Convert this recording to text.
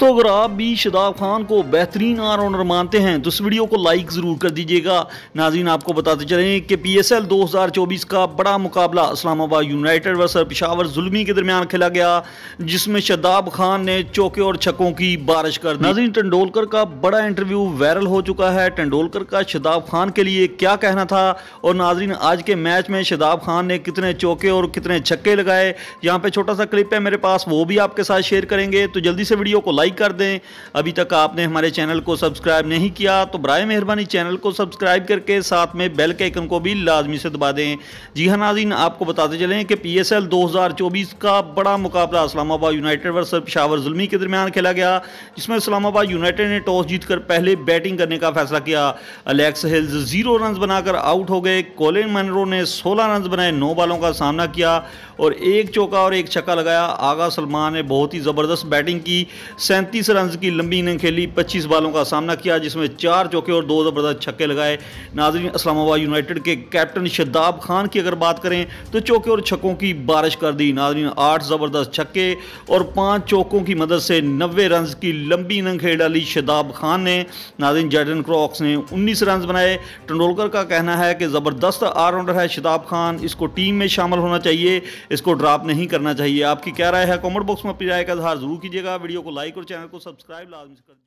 तो अगर आप भी शदाब खान को बेहतरीन ऑनर मानते हैं तो इस वीडियो को लाइक ज़रूर कर दीजिएगा नाजीन आपको बताते चलें कि पी एस एल दो हज़ार चौबीस का बड़ा मुकाबला इस्लामाबाद यूनाइटेड वर्सर पिशावर जुलमी के दरमियान खेला गया जिसमें शदाब खान ने चौके और छक्कों की बारिश कर नाजीन टंडोलकर का बड़ा इंटरव्यू वायरल हो चुका है टंडोलकर का शदाब खान के लिए क्या कहना था और नाजीन आज के मैच में शदाब खान ने कितने चौके और कितने छक्के लगाए यहाँ पर छोटा सा क्लिप है मेरे पास वो भी आपके साथ शेयर करेंगे तो जल्दी से वीडियो को लाइक कर दें अभी तक आपने हमारे चैनल को सब्सक्राइब नहीं किया तो बर मेहरबानी चैनल को सब्सक्राइब करके साथ में बेल के आइकन को भी लाजमी से दबा दें जी हाँ नाजीन आपको बताते चलें कि पी एस एल दो हज़ार चौबीस का बड़ा मुकाबला इस्लामाबाद यूनाइटेड वर्ष पिशावर जुलमी के दरमियान खेला गया जिसमें इस्लामाबाद यूनाइटेड ने टॉस जीतकर पहले बैटिंग करने का फैसला किया अलेक्स हिल्स जीरो रन बनाकर आउट हो गए कोलिन मनरो ने सोलह रन बनाए नौ बालों का सामना किया और एक चौका और एक छक्का लगाया आगा सलमान ने बहुत ही ज़बरदस्त बैटिंग की सैंतीस रन की लंबी इनिंग खेली पच्चीस बालों का सामना किया जिसमें चार चौके और दो ज़बरदस्त छक्के लगाए नाजरीन इस्लामाबाद यूनाइटेड के कैप्टन शदाब खान की अगर बात करें तो चौके और छक्कों की बारिश कर दी नाजरीन आठ ज़बरदस्त छक्के और पाँच चौकों की मदद से नब्बे रन की लंबी इनिंग खेल डाली शदाब खान ने नाजरीन जैडन क्रॉक्स ने उन्नीस रन बनाए टंडोलकर का कहना है कि ज़बरदस्त ऑलराउंडर है शदाब खान इसको टीम में शामिल होना चाहिए इसको ड्रॉप नहीं करना चाहिए आपकी क्या राय है कॉमेंट बॉक्स में अपनी राय का आधार जरूर कीजिएगा वीडियो को लाइक चैनल को सब्सक्राइब लाजमी कर